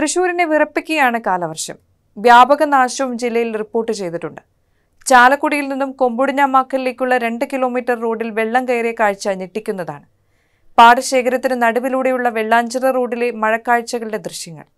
തൃശൂരിനെ വിറപ്പിക്കുകയാണ് കാലവർഷം വ്യാപക നാശവും ജില്ലയിൽ റിപ്പോർട്ട് ചെയ്തിട്ടുണ്ട് ചാലക്കുടിയിൽ നിന്നും കൊമ്പുടിഞ്ഞാമാക്കലിലേക്കുള്ള രണ്ട് കിലോമീറ്റർ റോഡിൽ വെള്ളം കയറിയ കാഴ്ച ഞെട്ടിക്കുന്നതാണ് പാടശേഖരത്തിന് നടുവിലൂടെയുള്ള വെള്ളാഞ്ചിറ റോഡിലെ മഴക്കാഴ്ചകളുടെ ദൃശ്യങ്ങൾ